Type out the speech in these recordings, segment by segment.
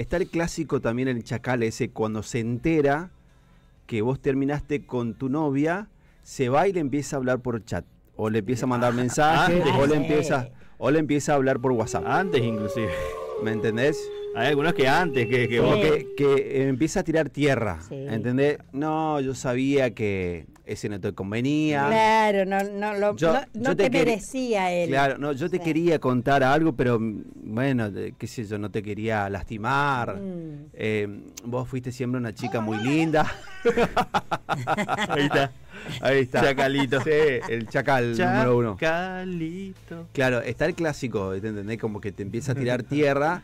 Está el clásico también el chacal ese cuando se entera que vos terminaste con tu novia, se va y le empieza a hablar por chat. O le empieza a mandar ah, mensajes, o le empieza, o le empieza a hablar por WhatsApp. Antes inclusive. ¿Me entendés? Hay algunos que antes, que, que, vos... que, empieza a tirar tierra, ¿entendés? No, yo sabía que ese no te convenía. Claro, no, no, lo, no, te, merecía él. Claro, no, yo te quería contar algo, pero bueno, qué sé yo, no te quería lastimar. Mm. Eh, vos fuiste siempre una chica oh, muy linda. Ahí está. Ahí está. Chacalito. Sí, el chacal, número uno. Chacalito. Claro, está el clásico, ¿entendés? Como que te empieza a tirar tierra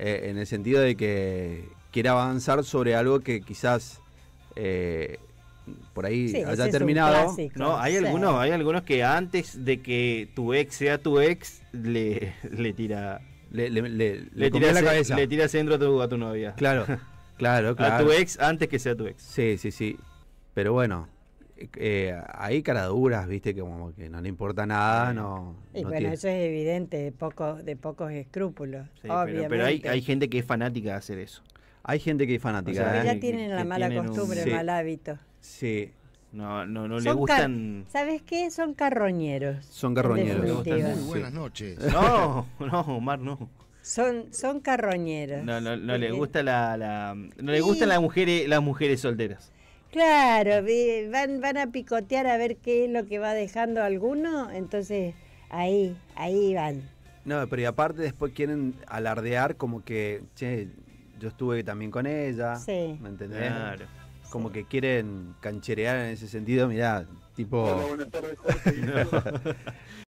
eh, en el sentido de que quiere avanzar sobre algo que quizás eh, por ahí haya terminado. no, hay algunos, hay algunos que antes de que tu ex sea tu ex, le, le tira. Le, centro tu, a tu novia. Claro, claro, claro. A tu ex antes que sea tu ex. Sí, sí, sí. Pero bueno, eh, hay caraduras, viste, que que no le importa nada, no. Y bueno, eso es evidente, de, poco, de pocos escrúpulos. Pero, hay, gente que es fanática de hacer eso. Hay gente que es fanática. ¿eh? ya tienen la mala costumbre, el mal hábito. Sí. No, no, no le gustan. ¿Sabes qué? Son carroñeros. Son carroñeros. Muy buenas noches. No, no, Omar, no. Son, son carroñeros. No, no, no le gusta la no le gustan las mujeres, las mujeres solteras. Claro, van, van a picotear a ver qué es lo que va dejando alguno, entonces ahí, ahí van. No, pero y aparte después quieren alardear como que, che, yo estuve también con ella, ¿me entendés? Como que quieren cancherear en ese sentido, mirá, tipo...